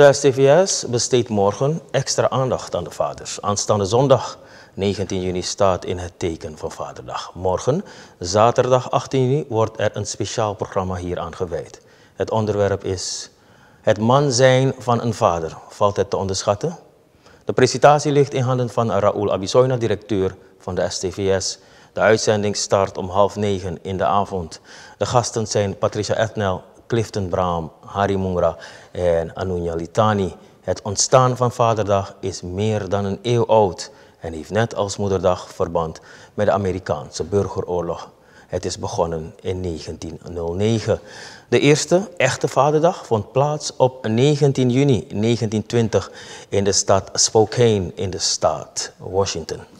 De STVS besteedt morgen extra aandacht aan de vaders. Aanstaande zondag 19 juni staat in het teken van Vaderdag. Morgen, zaterdag 18 juni, wordt er een speciaal programma hier aan gewijd. Het onderwerp is het man zijn van een vader. Valt het te onderschatten? De presentatie ligt in handen van Raoul Abisoyna, directeur van de STVS. De uitzending start om half negen in de avond. De gasten zijn Patricia Etnel, Clifton Braam, Harry Mungra en Anunya Litani. Het ontstaan van Vaderdag is meer dan een eeuw oud en heeft net als Moederdag verband met de Amerikaanse burgeroorlog. Het is begonnen in 1909. De eerste echte Vaderdag vond plaats op 19 juni 1920 in de stad Spokane in de staat Washington.